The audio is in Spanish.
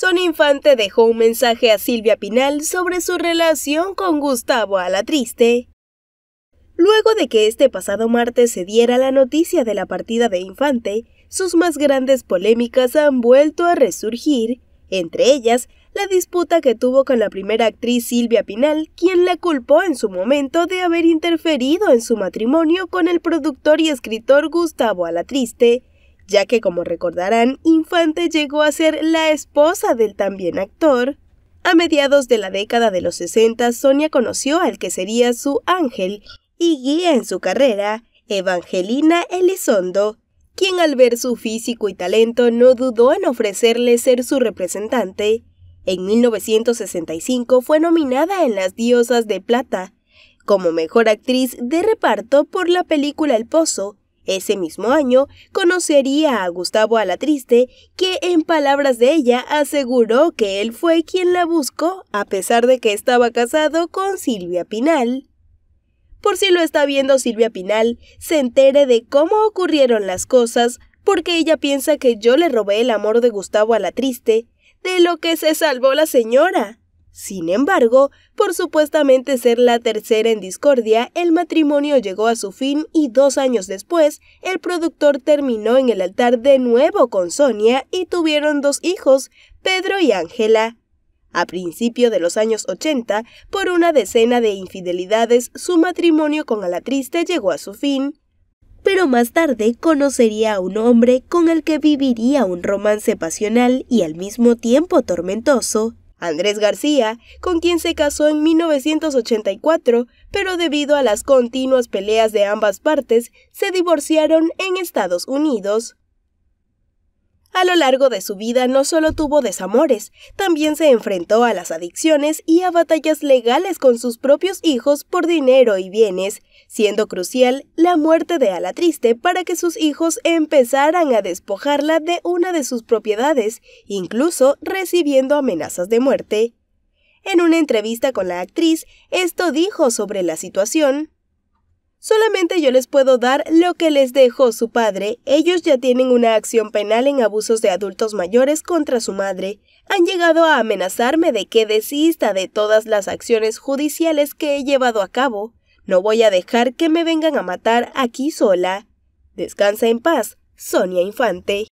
Son Infante dejó un mensaje a Silvia Pinal sobre su relación con Gustavo Alatriste. Luego de que este pasado martes se diera la noticia de la partida de Infante, sus más grandes polémicas han vuelto a resurgir, entre ellas la disputa que tuvo con la primera actriz Silvia Pinal, quien la culpó en su momento de haber interferido en su matrimonio con el productor y escritor Gustavo Alatriste, ya que como recordarán, Infante llegó a ser la esposa del también actor. A mediados de la década de los 60, Sonia conoció al que sería su ángel y guía en su carrera, Evangelina Elizondo, quien al ver su físico y talento no dudó en ofrecerle ser su representante. En 1965 fue nominada en las Diosas de Plata como mejor actriz de reparto por la película El Pozo, ese mismo año conocería a Gustavo Alatriste, que en palabras de ella aseguró que él fue quien la buscó, a pesar de que estaba casado con Silvia Pinal. Por si lo está viendo Silvia Pinal, se entere de cómo ocurrieron las cosas, porque ella piensa que yo le robé el amor de Gustavo Alatriste, de lo que se salvó la señora. Sin embargo, por supuestamente ser la tercera en discordia, el matrimonio llegó a su fin y dos años después, el productor terminó en el altar de nuevo con Sonia y tuvieron dos hijos, Pedro y Ángela. A principio de los años 80, por una decena de infidelidades, su matrimonio con triste llegó a su fin. Pero más tarde conocería a un hombre con el que viviría un romance pasional y al mismo tiempo tormentoso, Andrés García, con quien se casó en 1984, pero debido a las continuas peleas de ambas partes, se divorciaron en Estados Unidos. A lo largo de su vida no solo tuvo desamores, también se enfrentó a las adicciones y a batallas legales con sus propios hijos por dinero y bienes, siendo crucial la muerte de Ala Triste para que sus hijos empezaran a despojarla de una de sus propiedades, incluso recibiendo amenazas de muerte. En una entrevista con la actriz, esto dijo sobre la situación. Solamente yo les puedo dar lo que les dejó su padre. Ellos ya tienen una acción penal en abusos de adultos mayores contra su madre. Han llegado a amenazarme de que desista de todas las acciones judiciales que he llevado a cabo. No voy a dejar que me vengan a matar aquí sola. Descansa en paz, Sonia Infante.